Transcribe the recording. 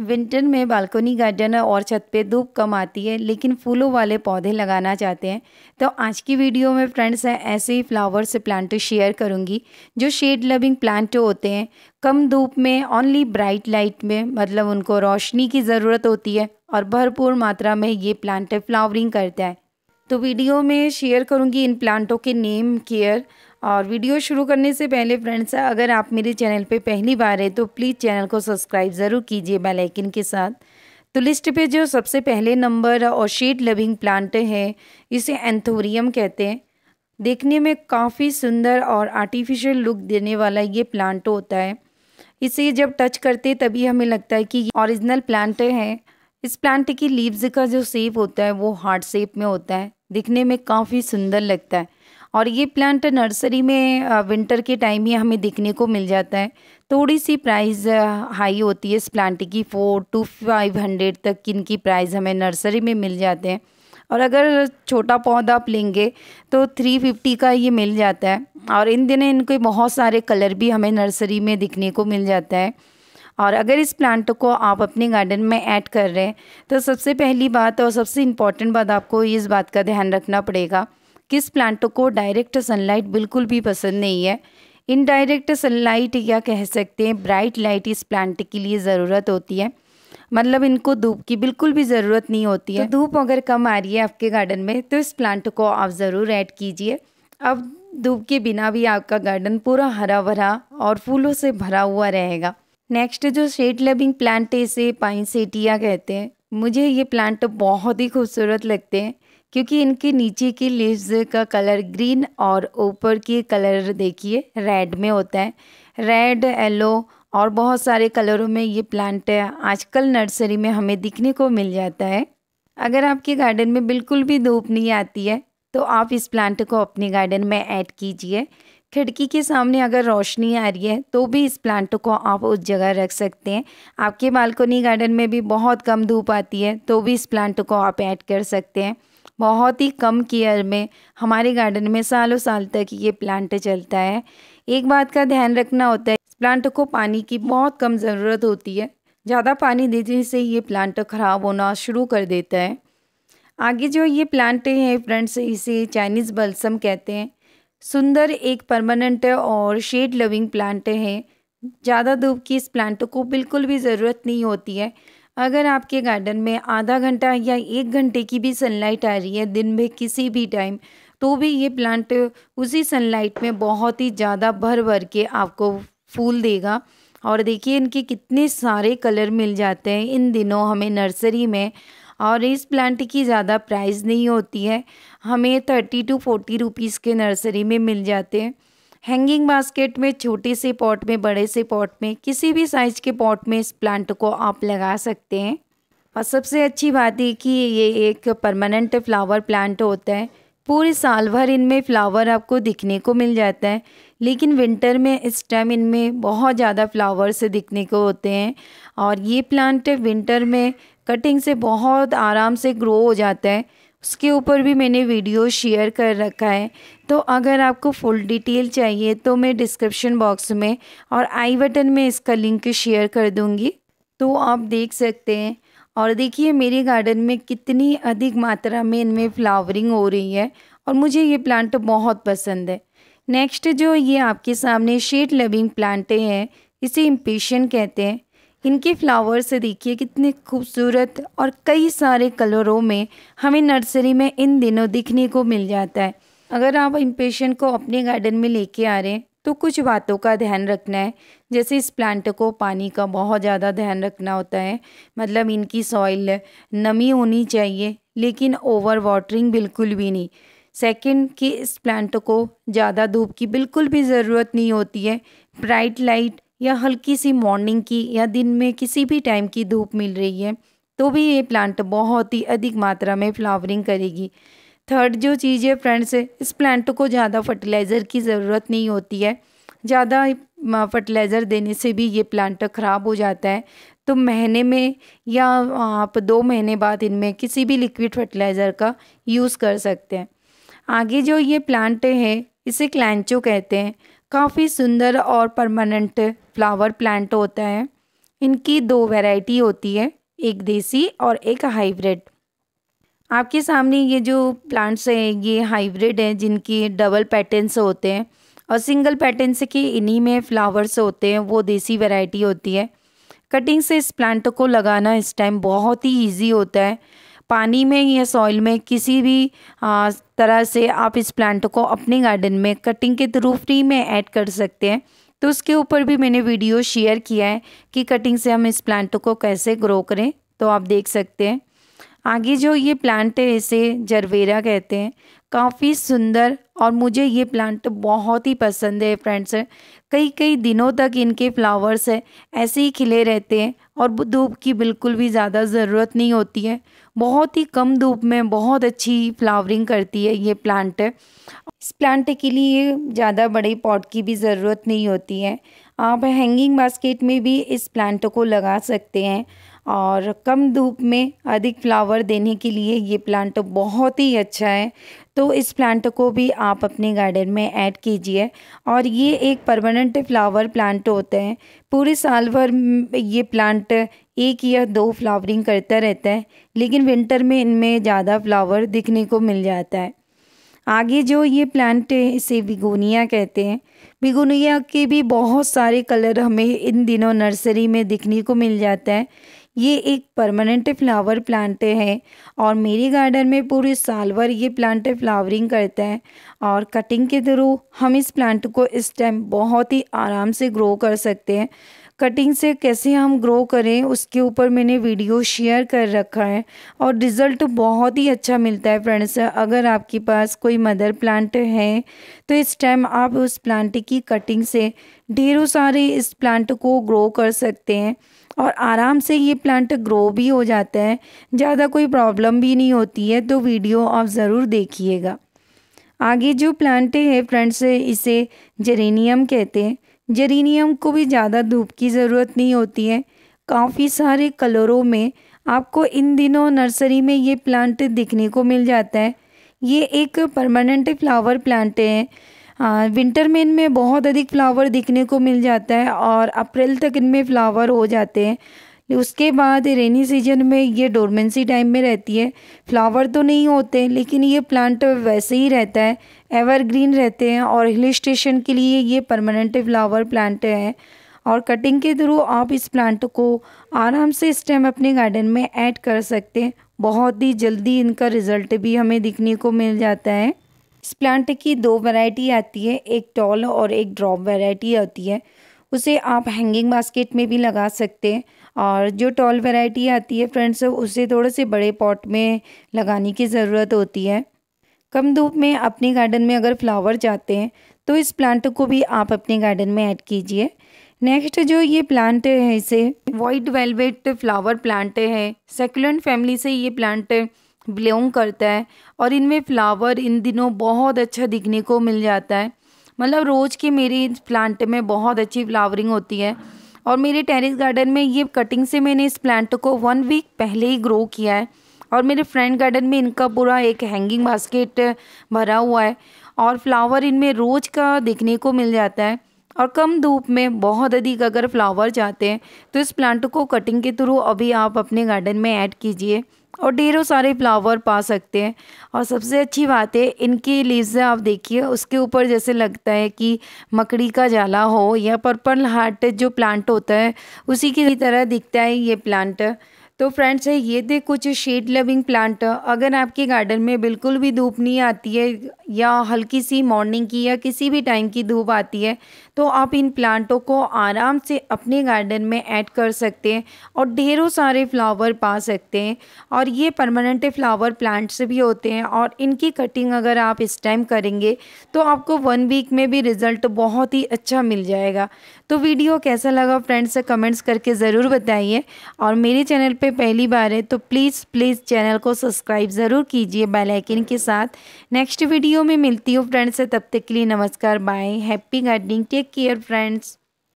winter में balcony garden और छत पे धूप कम आती है लेकिन फूलों वाले पौधे लगाना चाहते हैं तो आज की वीडियो में फ्रेंड्स हैं ऐसे ही फ्लावर्स से प्लांट शेयर करूँगी जो शेड लविंग प्लांट होते हैं कम धूप में ओनली ब्राइट लाइट में मतलब उनको रोशनी की ज़रूरत होती है और भरपूर मात्रा में ये प्लांट फ्लावरिंग करता है तो वीडियो में शेयर करूँगी इन प्लांटों के नेम केयर और वीडियो शुरू करने से पहले फ्रेंड्स अगर आप मेरे चैनल पे पहली बार है तो प्लीज़ चैनल को सब्सक्राइब ज़रूर कीजिए बेल आइकन के साथ तो लिस्ट पे जो सबसे पहले नंबर और शेड लविंग प्लांट है इसे एंथोरियम कहते हैं देखने में काफ़ी सुंदर और आर्टिफिशियल लुक देने वाला ये प्लांट होता है इसे जब टच करते तभी हमें लगता है कि ये ओरिजिनल प्लांट है इस प्लांट की लीव्स का जो शेप होता है वो हार्ट शेप में होता है दिखने में काफ़ी सुंदर लगता है और ये प्लांट नर्सरी में विंटर के टाइम ही हमें देखने को मिल जाता है थोड़ी सी प्राइस हाई होती है इस प्लांट की फ़ोर टू फाइव हंड्रेड तक की इनकी प्राइस हमें नर्सरी में मिल जाते हैं और अगर छोटा पौधा आप लेंगे तो थ्री फिफ्टी का ये मिल जाता है और इन दिनों इनके बहुत सारे कलर भी हमें नर्सरी में दिखने को मिल जाता है और अगर इस प्लांट को आप अपने गार्डन में ऐड कर रहे हैं तो सबसे पहली बात और सबसे इम्पॉर्टेंट बात आपको इस बात का ध्यान रखना पड़ेगा कि इस प्लांट को डायरेक्ट सनलाइट बिल्कुल भी पसंद नहीं है इनडायरेक्ट सनलाइट या कह सकते हैं ब्राइट लाइट इस प्लांट के लिए ज़रूरत होती है मतलब इनको धूप की बिल्कुल भी ज़रूरत नहीं होती है तो धूप तो अगर कम आ रही है आपके गार्डन में तो इस प्लांट को आप ज़रूर ऐड कीजिए अब धूप के बिना भी आपका गार्डन पूरा हरा भरा और फूलों से भरा हुआ रहेगा नेक्स्ट जो शेड लविंग प्लांट है इसे सेटिया कहते हैं मुझे ये प्लांट बहुत ही खूबसूरत लगते हैं क्योंकि इनके नीचे के लीव्स का कलर ग्रीन और ऊपर के कलर देखिए रेड में होता है रेड येलो और बहुत सारे कलरों में ये प्लांट आजकल नर्सरी में हमें दिखने को मिल जाता है अगर आपके गार्डन में बिल्कुल भी धूप नहीं आती है तो आप इस प्लांट को अपने गार्डन में ऐड कीजिए खिड़की के सामने अगर रोशनी आ रही है तो भी इस प्लांट को आप उस जगह रख सकते हैं आपके बालकोनी गार्डन में भी बहुत कम धूप आती है तो भी इस प्लांट को आप ऐड कर सकते हैं बहुत ही कम केयर में हमारे गार्डन में सालों साल तक ये प्लांट चलता है एक बात का ध्यान रखना होता है इस प्लांट को पानी की बहुत कम ज़रूरत होती है ज़्यादा पानी देने से ये प्लांट ख़राब होना शुरू कर देता है आगे जो ये प्लांट हैं फ्रेंड्स इसे चाइनीज़ बल्सम कहते हैं सुंदर एक परमानेंट और शेड लविंग प्लांट है ज़्यादा धूप की इस प्लांट को बिल्कुल भी ज़रूरत नहीं होती है अगर आपके गार्डन में आधा घंटा या एक घंटे की भी सनलाइट आ रही है दिन में किसी भी टाइम तो भी ये प्लांट उसी सनलाइट में बहुत ही ज़्यादा भर भर के आपको फूल देगा और देखिए इनके कितने सारे कलर मिल जाते हैं इन दिनों हमें नर्सरी में और इस प्लांट की ज़्यादा प्राइस नहीं होती है हमें थर्टी टू फोर्टी रुपीज़ के नर्सरी में मिल जाते हैं हैंगिंग बास्केट में छोटे से पॉट में बड़े से पॉट में किसी भी साइज़ के पॉट में इस प्लांट को आप लगा सकते हैं और सबसे अच्छी बात है कि ये एक परमानेंट फ्लावर प्लांट होता है पूरे साल भर इनमें फ़्लावर आपको दिखने को मिल जाता है लेकिन विंटर में इस टाइम इनमें बहुत ज़्यादा फ्लावर्स दिखने को होते हैं और ये प्लांट विंटर में कटिंग से बहुत आराम से ग्रो हो जाता है उसके ऊपर भी मैंने वीडियो शेयर कर रखा है तो अगर आपको फुल डिटेल चाहिए तो मैं डिस्क्रिप्शन बॉक्स में और आई बटन में इसका लिंक शेयर कर दूँगी तो आप देख सकते हैं और देखिए मेरे गार्डन में कितनी अधिक मात्रा में इनमें फ्लावरिंग हो रही है और मुझे ये प्लांट बहुत पसंद है नेक्स्ट जो ये आपके सामने शेड लविंग प्लांटे हैं इसे इम्पेशन कहते हैं इनके फ्लावर्स से देखिए कितने खूबसूरत और कई सारे कलरों में हमें नर्सरी में इन दिनों दिखने को मिल जाता है अगर आप इन पेशेंट को अपने गार्डन में लेके आ रहे हैं तो कुछ बातों का ध्यान रखना है जैसे इस प्लांट को पानी का बहुत ज़्यादा ध्यान रखना होता है मतलब इनकी सॉइल नमी होनी चाहिए लेकिन ओवर वाटरिंग बिल्कुल भी नहीं सेकंड कि इस प्लांट को ज़्यादा धूप की बिल्कुल भी ज़रूरत नहीं होती है ब्राइट लाइट या हल्की सी मॉर्निंग की या दिन में किसी भी टाइम की धूप मिल रही है तो भी ये प्लांट बहुत ही अधिक मात्रा में फ्लावरिंग करेगी थर्ड जो चीज़ है फ्रेंड्स इस प्लांट को ज़्यादा फर्टिलाइज़र की ज़रूरत नहीं होती है ज़्यादा फर्टिलाइज़र देने से भी ये प्लांट ख़राब हो जाता है तो महीने में या आप दो महीने बाद इनमें किसी भी लिक्विड फर्टिलाइज़र का यूज़ कर सकते हैं आगे जो ये प्लांट है इसे क्लैंचो कहते हैं काफ़ी सुंदर और परमानेंट फ्लावर प्लांट होता है इनकी दो वैरायटी होती है एक देसी और एक हाइब्रिड आपके सामने ये जो प्लांट्स हैं ये हाइब्रिड हैं जिनकी डबल से होते हैं और सिंगल पैटर्न के इन्हीं में फ्लावर्स होते हैं वो देसी वैरायटी होती है कटिंग से इस प्लांट को लगाना इस टाइम बहुत ही ईजी होता है पानी में या सॉइल में किसी भी आ, तरह से आप इस प्लांट को अपने गार्डन में कटिंग के थ्रू फ्री में ऐड कर सकते हैं तो उसके ऊपर भी मैंने वीडियो शेयर किया है कि कटिंग से हम इस प्लांट को कैसे ग्रो करें तो आप देख सकते हैं आगे जो ये प्लांट है इसे जरवेरा कहते हैं काफ़ी सुंदर और मुझे ये प्लांट बहुत ही पसंद है फ्रेंड्स कई कई दिनों तक इनके फ्लावर्स है ऐसे ही खिले रहते हैं और धूप की बिल्कुल भी ज़्यादा ज़रूरत नहीं होती है बहुत ही कम धूप में बहुत अच्छी फ्लावरिंग करती है ये प्लांट इस प्लांट के लिए ज़्यादा बड़े पॉट की भी ज़रूरत नहीं होती है आप हैंगिंग बास्केट में भी इस प्लांट को लगा सकते हैं और कम धूप में अधिक फ्लावर देने के लिए ये प्लांट बहुत ही अच्छा है तो इस प्लांट को भी आप अपने गार्डन में ऐड कीजिए और ये एक परमानेंट फ्लावर प्लांट होते हैं पूरे साल भर ये प्लांट एक या दो फ्लावरिंग करता रहता है लेकिन विंटर में इनमें ज़्यादा फ्लावर दिखने को मिल जाता है आगे जो ये प्लांट है इसे बिगोनिया कहते हैं बिगोनिया के भी बहुत सारे कलर हमें इन दिनों नर्सरी में दिखने को मिल जाता है ये एक परमानेंट फ्लावर प्लांट है और मेरे गार्डन में पूरे साल भर ये प्लांट फ्लावरिंग करता है और कटिंग के थ्रू हम इस प्लांट को इस टाइम बहुत ही आराम से ग्रो कर सकते हैं कटिंग से कैसे हम ग्रो करें उसके ऊपर मैंने वीडियो शेयर कर रखा है और रिज़ल्ट बहुत ही अच्छा मिलता है फ्रेंड्स अगर आपके पास कोई मदर प्लांट है तो इस टाइम आप उस प्लांट की कटिंग से ढेरों सारे इस प्लांट को ग्रो कर सकते हैं और आराम से ये प्लांट ग्रो भी हो जाता है ज़्यादा कोई प्रॉब्लम भी नहीं होती है तो वीडियो आप ज़रूर देखिएगा आगे जो प्लांट है फ्रेंड्स इसे जेरेनियम कहते हैं जेरीनियम को भी ज़्यादा धूप की ज़रूरत नहीं होती है काफ़ी सारे कलरों में आपको इन दिनों नर्सरी में ये प्लांट दिखने को मिल जाता है ये एक परमानेंट फ्लावर प्लांट है विंटर में इनमें बहुत अधिक फ्लावर दिखने को मिल जाता है और अप्रैल तक इनमें फ्लावर हो जाते हैं उसके बाद रेनी सीजन में ये डोरमेंसी टाइम में रहती है फ्लावर तो नहीं होते लेकिन ये प्लांट वैसे ही रहता है एवरग्रीन रहते हैं और हिल स्टेशन के लिए ये परमानेंट फ्लावर प्लांट है और कटिंग के थ्रू आप इस प्लांट को आराम से इस टाइम अपने गार्डन में ऐड कर सकते हैं बहुत ही जल्दी इनका रिज़ल्ट भी हमें दिखने को मिल जाता है इस प्लांट की दो वैरायटी आती है एक टॉल और एक ड्रॉप वैरायटी आती है उसे आप हैंगिंग बास्केट में भी लगा सकते हैं और जो टॉल वैरायटी आती है फ्रेंड्स उसे थोड़े से बड़े पॉट में लगाने की ज़रूरत होती है कम धूप में अपने गार्डन में अगर फ्लावर चाहते हैं तो इस प्लांट को भी आप अपने गार्डन में ऐड कीजिए नेक्स्ट जो ये प्लांट है इसे वाइट वेलवेट फ्लावर प्लांट है सेकुलेंट फैमिली से ये प्लांट बिलोंग करता है और इनमें फ्लावर इन दिनों बहुत अच्छा दिखने को मिल जाता है मतलब रोज़ के मेरी प्लांट में बहुत अच्छी फ्लावरिंग होती है और मेरे टेरिस गार्डन में ये कटिंग से मैंने इस प्लांट को वन वीक पहले ही ग्रो किया है और मेरे फ्रंट गार्डन में इनका पूरा एक हैंगिंग बास्केट भरा हुआ है और फ्लावर इनमें रोज़ का देखने को मिल जाता है और कम धूप में बहुत अधिक अगर फ्लावर जाते हैं तो इस प्लांट को कटिंग के थ्रू अभी आप अपने गार्डन में ऐड कीजिए और ढेरों सारे फ्लावर पा सकते हैं और सबसे अच्छी बात है इनकी लीव्स आप देखिए उसके ऊपर जैसे लगता है कि मकड़ी का जाला हो या पर्पल हार्ट जो प्लांट होता है उसी की तरह दिखता है ये प्लांट तो फ्रेंड्स ये थे कुछ शेड लविंग प्लांट अगर आपके गार्डन में बिल्कुल भी धूप नहीं आती है या हल्की सी मॉर्निंग की या किसी भी टाइम की धूप आती है तो आप इन प्लांटों को आराम से अपने गार्डन में ऐड कर सकते हैं और ढेरों सारे फ्लावर पा सकते हैं और ये परमानेंट फ्लावर प्लांट्स भी होते हैं और इनकी कटिंग अगर आप इस टाइम करेंगे तो आपको वन वीक में भी रिज़ल्ट बहुत ही अच्छा मिल जाएगा तो वीडियो कैसा लगा फ्रेंड्स कमेंट्स करके ज़रूर बताइए और मेरे चैनल पर पहली बार है तो प्लीज़ प्लीज़ चैनल को सब्सक्राइब ज़रूर कीजिए बेलाइकिन के साथ नेक्स्ट वीडियो वीडियो में मिलती हूँ फ्रेंड्स से तब तक के लिए नमस्कार bye happy gardening take care friends